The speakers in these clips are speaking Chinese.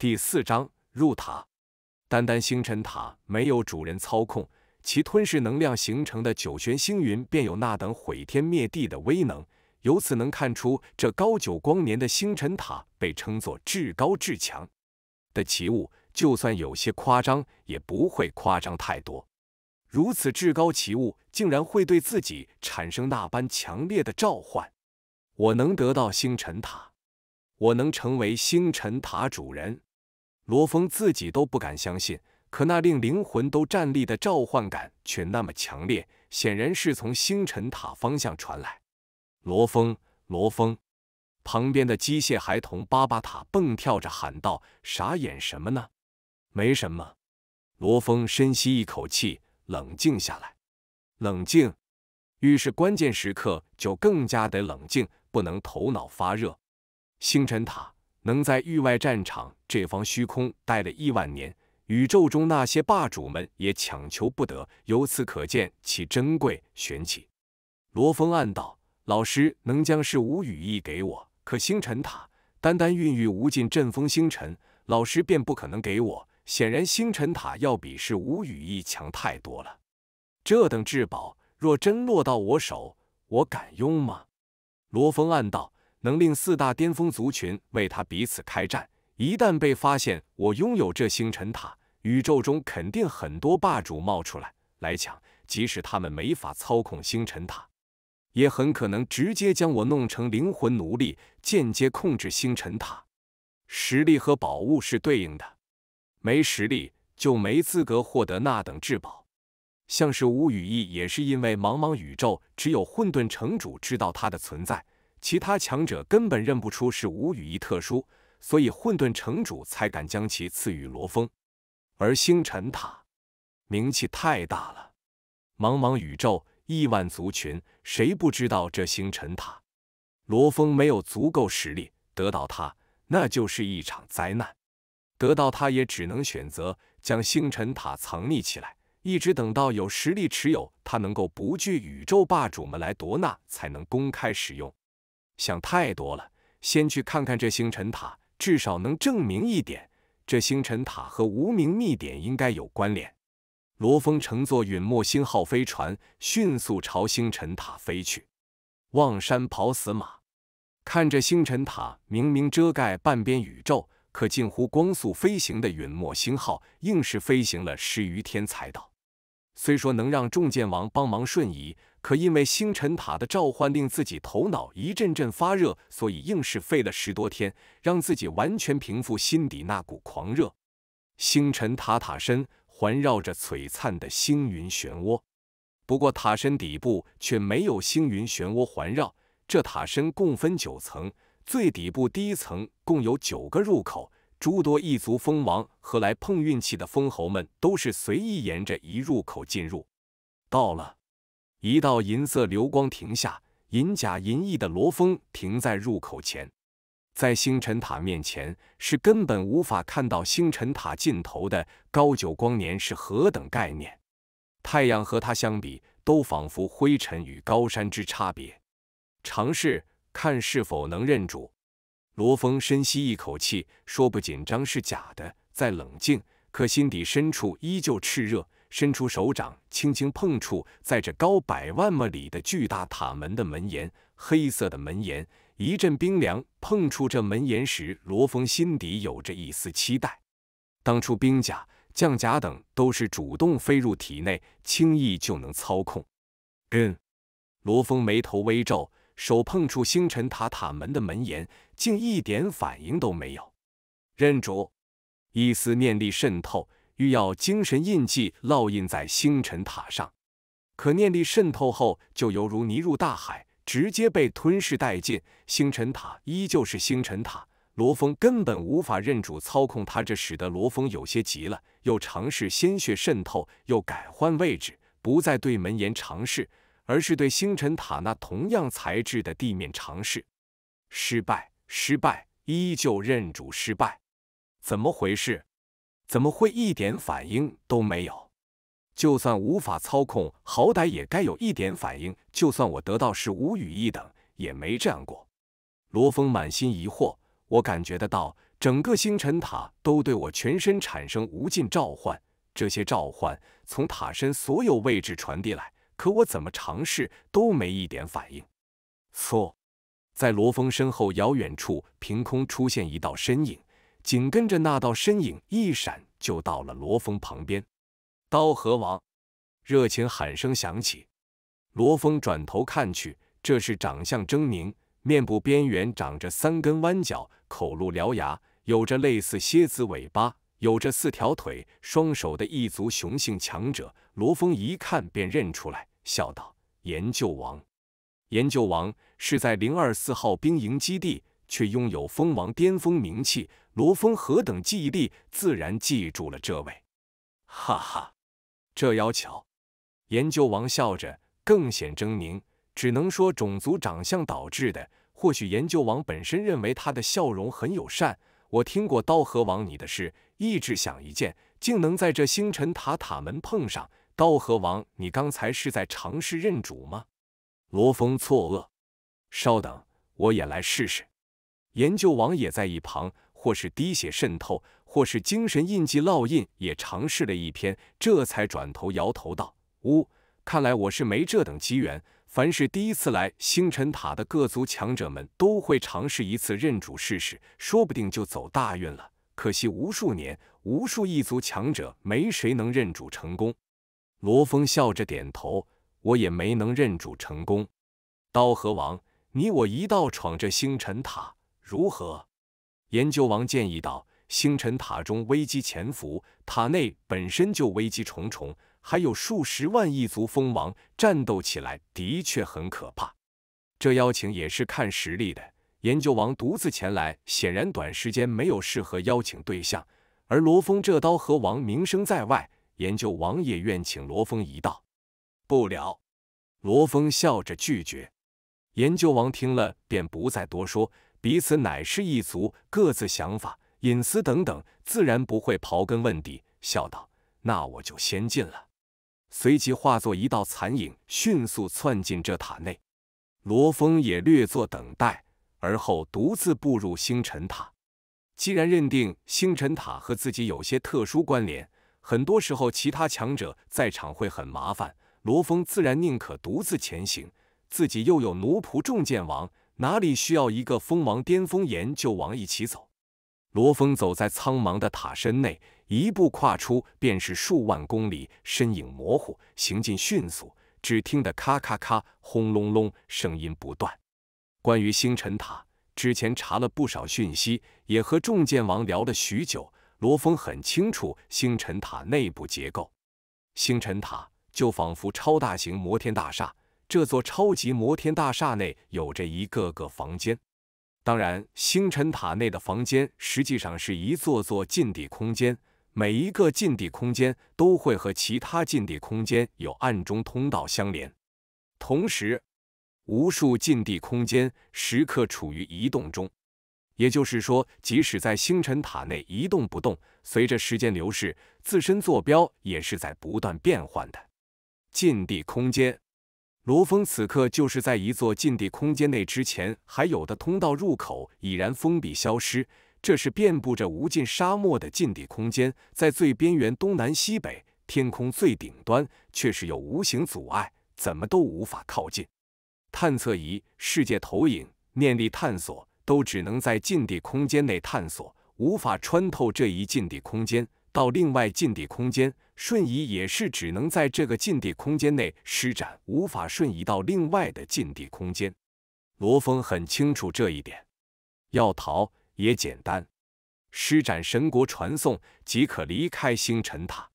第四章入塔，单单星辰塔没有主人操控，其吞噬能量形成的九玄星云便有那等毁天灭地的威能。由此能看出，这高九光年的星辰塔被称作至高至强的奇物，就算有些夸张，也不会夸张太多。如此至高奇物，竟然会对自己产生那般强烈的召唤。我能得到星辰塔，我能成为星辰塔主人。罗峰自己都不敢相信，可那令灵魂都站栗的召唤感却那么强烈，显然是从星辰塔方向传来。罗峰，罗峰，旁边的机械孩童巴巴塔蹦跳着喊道：“傻眼什么呢？没什么。”罗峰深吸一口气，冷静下来，冷静。遇事关键时刻，就更加得冷静，不能头脑发热。星辰塔。能在域外战场这方虚空待了亿万年，宇宙中那些霸主们也强求不得，由此可见其珍贵玄奇。罗峰暗道：“老师能将是无羽翼给我，可星辰塔单单孕育无尽阵风星辰，老师便不可能给我。显然，星辰塔要比是无羽翼强太多了。这等至宝，若真落到我手，我敢用吗？”罗峰暗道。能令四大巅峰族群为他彼此开战。一旦被发现我拥有这星辰塔，宇宙中肯定很多霸主冒出来来抢。即使他们没法操控星辰塔，也很可能直接将我弄成灵魂奴隶，间接控制星辰塔。实力和宝物是对应的，没实力就没资格获得那等至宝。像是吴羽翼，也是因为茫茫宇宙只有混沌城主知道他的存在。其他强者根本认不出是无羽翼特殊，所以混沌城主才敢将其赐予罗峰。而星辰塔名气太大了，茫茫宇宙亿万族群，谁不知道这星辰塔？罗峰没有足够实力得到它，那就是一场灾难。得到它，也只能选择将星辰塔藏匿起来，一直等到有实力持有它，能够不惧宇宙霸主们来夺纳，才能公开使用。想太多了，先去看看这星辰塔，至少能证明一点，这星辰塔和无名秘典应该有关联。罗峰乘坐陨墨星号飞船，迅速朝星辰塔飞去。望山跑死马，看着星辰塔明明遮盖半边宇宙，可近乎光速飞行的陨墨星号，硬是飞行了十余天才到。虽说能让众剑王帮忙瞬移。可因为星辰塔的召唤令自己头脑一阵阵发热，所以硬是费了十多天，让自己完全平复心底那股狂热。星辰塔塔身环绕着璀璨的星云漩涡，不过塔身底部却没有星云漩涡环绕。这塔身共分九层，最底部第一层共有九个入口，诸多异族蜂王和来碰运气的蜂猴们都是随意沿着一入口进入。到了。一道银色流光停下，银甲银翼的罗峰停在入口前。在星辰塔面前，是根本无法看到星辰塔尽头的高九光年是何等概念，太阳和它相比，都仿佛灰尘与高山之差别。尝试看是否能认主。罗峰深吸一口气，说不紧张是假的，在冷静，可心底深处依旧炽热。伸出手掌，轻轻碰触在这高百万么里的巨大塔门的门檐，黑色的门檐，一阵冰凉。碰触这门檐时，罗峰心底有着一丝期待。当初兵甲、将甲等都是主动飞入体内，轻易就能操控。嗯，罗峰眉头微皱，手碰触星辰塔塔门的门檐，竟一点反应都没有。认主，一丝念力渗透。欲要精神印记烙印在星辰塔上，可念力渗透后就犹如泥入大海，直接被吞噬殆尽。星辰塔依旧是星辰塔，罗峰根本无法认主操控它，这使得罗峰有些急了。又尝试鲜血渗透，又改换位置，不再对门岩尝试，而是对星辰塔那同样材质的地面尝试。失败，失败，依旧认主失败，怎么回事？怎么会一点反应都没有？就算无法操控，好歹也该有一点反应。就算我得到是无语一等，也没这样过。罗峰满心疑惑，我感觉得到，整个星辰塔都对我全身产生无尽召唤，这些召唤从塔身所有位置传递来，可我怎么尝试都没一点反应。错，在罗峰身后遥远处，凭空出现一道身影。紧跟着那道身影一闪，就到了罗峰旁边。刀河王热情喊声响起，罗峰转头看去，这是长相狰狞，面部边缘长着三根弯角，口露獠牙，有着类似蝎子尾巴，有着四条腿、双手的异族雄性强者。罗峰一看便认出来，笑道：“研究王，研究王是在零二四号兵营基地，却拥有蜂王巅峰名气。”罗峰何等记忆力，自然记住了这位。哈哈，这要巧！研究王笑着，更显狰狞。只能说种族长相导致的。或许研究王本身认为他的笑容很友善。我听过刀和王你的事，一直想一见，竟能在这星辰塔塔门碰上。刀和王，你刚才是在尝试认主吗？罗峰错愕。稍等，我也来试试。研究王也在一旁。或是滴血渗透，或是精神印记烙印，也尝试了一篇，这才转头摇头道：“呜，看来我是没这等机缘。凡是第一次来星辰塔的各族强者们，都会尝试一次认主试试，说不定就走大运了。可惜无数年，无数异族强者，没谁能认主成功。”罗峰笑着点头：“我也没能认主成功。刀河王，你我一道闯这星辰塔，如何？”研究王建议道：“星辰塔中危机潜伏，塔内本身就危机重重，还有数十万异族蜂王，战斗起来的确很可怕。这邀请也是看实力的。研究王独自前来，显然短时间没有适合邀请对象。而罗峰这刀和王名声在外，研究王也愿请罗峰一道。不了。”罗峰笑着拒绝。研究王听了，便不再多说。彼此乃是一族，各自想法、隐私等等，自然不会刨根问底。笑道：“那我就先进了。”随即化作一道残影，迅速窜进这塔内。罗峰也略作等待，而后独自步入星辰塔。既然认定星辰塔和自己有些特殊关联，很多时候其他强者在场会很麻烦，罗峰自然宁可独自前行。自己又有奴仆重剑王。哪里需要一个锋王巅峰岩就往一起走。罗峰走在苍茫的塔身内，一步跨出便是数万公里，身影模糊，行进迅速。只听得咔咔咔，轰隆隆，声音不断。关于星辰塔，之前查了不少讯息，也和众剑王聊了许久。罗峰很清楚星辰塔内部结构。星辰塔就仿佛超大型摩天大厦。这座超级摩天大厦内有着一个个房间，当然，星辰塔内的房间实际上是一座座禁地空间。每一个禁地空间都会和其他禁地空间有暗中通道相连，同时，无数禁地空间时刻处于移动中。也就是说，即使在星辰塔内一动不动，随着时间流逝，自身坐标也是在不断变换的禁地空间。罗峰此刻就是在一座禁地空间内，之前还有的通道入口已然封闭消失。这是遍布着无尽沙漠的禁地空间，在最边缘东南西北天空最顶端，却是有无形阻碍，怎么都无法靠近。探测仪、世界投影、念力探索都只能在禁地空间内探索，无法穿透这一禁地空间到另外禁地空间。瞬移也是只能在这个禁地空间内施展，无法瞬移到另外的禁地空间。罗峰很清楚这一点，要逃也简单，施展神国传送即可离开星辰塔。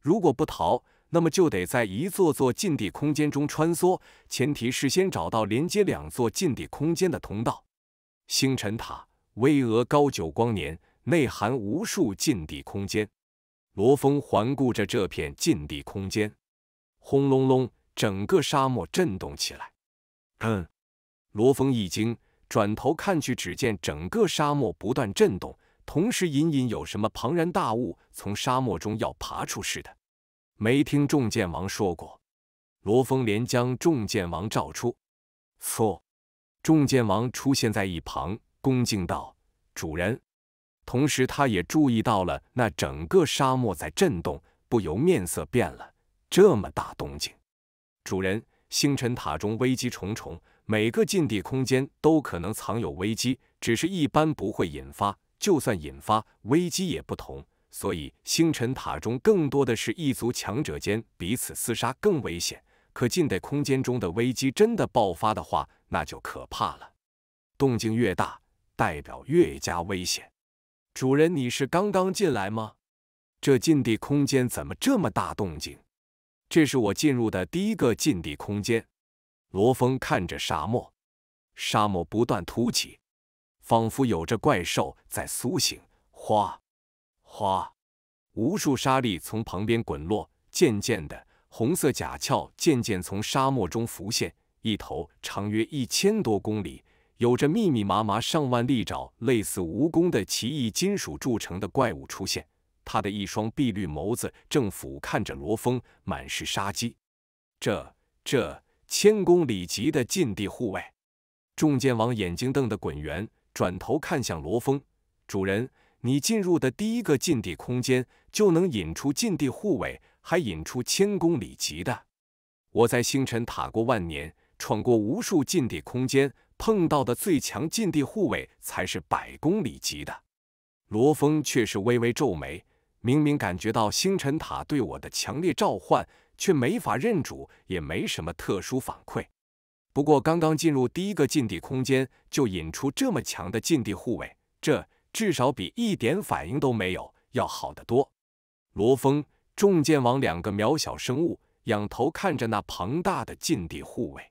如果不逃，那么就得在一座座禁地空间中穿梭，前提是先找到连接两座禁地空间的通道。星辰塔巍峨高九光年，内含无数禁地空间。罗峰环顾着这片禁地空间，轰隆隆，整个沙漠震动起来。嗯，罗峰一惊，转头看去，只见整个沙漠不断震动，同时隐隐有什么庞然大物从沙漠中要爬出似的。没听重剑王说过，罗峰连将重剑王召出。嗖，重剑王出现在一旁，恭敬道：“主人。”同时，他也注意到了那整个沙漠在震动，不由面色变了。这么大动静，主人，星辰塔中危机重重，每个禁地空间都可能藏有危机，只是一般不会引发。就算引发，危机也不同。所以，星辰塔中更多的是一族强者间彼此厮杀，更危险。可禁地空间中的危机真的爆发的话，那就可怕了。动静越大，代表越加危险。主人，你是刚刚进来吗？这禁地空间怎么这么大动静？这是我进入的第一个禁地空间。罗峰看着沙漠，沙漠不断突起，仿佛有着怪兽在苏醒。哗哗，无数沙粒从旁边滚落，渐渐的，红色甲壳渐渐从沙漠中浮现，一头长约一千多公里。有着密密麻麻上万利爪、类似蜈蚣的奇异金属铸成的怪物出现，它的一双碧绿眸子正俯看着罗峰，满是杀机。这这千公里级的禁地护卫，众剑王眼睛瞪得滚圆，转头看向罗峰：“主人，你进入的第一个禁地空间就能引出禁地护卫，还引出千公里级的？我在星辰塔过万年，闯过无数禁地空间。”碰到的最强禁地护卫才是百公里级的，罗峰却是微微皱眉，明明感觉到星辰塔对我的强烈召唤，却没法认主，也没什么特殊反馈。不过刚刚进入第一个禁地空间，就引出这么强的禁地护卫，这至少比一点反应都没有要好得多。罗峰、重剑王两个渺小生物仰头看着那庞大的禁地护卫。